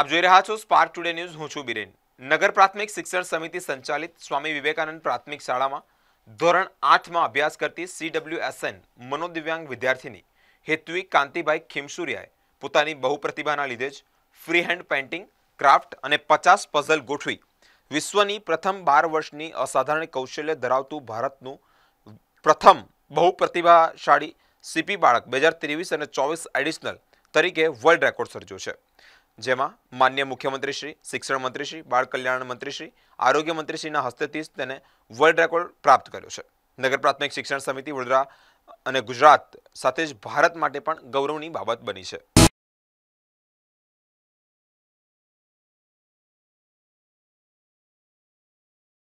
આપ જોઈ રહ્યા છો સ્પાર્ક ટુડે ન્યૂઝ હું છું બિરેન નગર પ્રાથમિક શિક્ષણ સમિતિ સંચાલિત સ્વામી વિવેકાનંદ પ્રાથમિક શાળામાં ધોરણ આઠમાં અભ્યાસ કરતી સીડબ્લ્યુએસએન મનોદિવ્યાંગ વિદ્યાર્થીની હેતુઈ કાંતિભાઈ ખીમસુરિયાએ પોતાની બહુ પ્રતિભાના લીધે જ ફ્રી હેન્ડ પેઇન્ટિંગ ક્રાફ્ટ અને પચાસ પઝલ ગોઠવી વિશ્વની પ્રથમ બાર વર્ષની અસાધારણ કૌશલ્ય ધરાવતું ભારતનું પ્રથમ બહુ પ્રતિભાશાળી સીપી બાળક બે હજાર ત્રેવીસ અને ચોવીસ એડિશનલ તરીકે વર્લ્ડ રેકોર્ડ સર્જ્યો છે જેમાં માન્ય મુખ્યમંત્રીશ્રી શિક્ષણ મંત્રીશ્રી બાળ કલ્યાણ મંત્રીશ્રી આરોગ્ય મંત્રીશ્રીના હસ્તેથી તેને વર્લ્ડ રેકોર્ડ પ્રાપ્ત કર્યો છે નગર પ્રાથમિક શિક્ષણ સમિતિ વડોદરા અને ગુજરાત સાથે જ ભારત માટે પણ ગૌરવની બાબત બની છે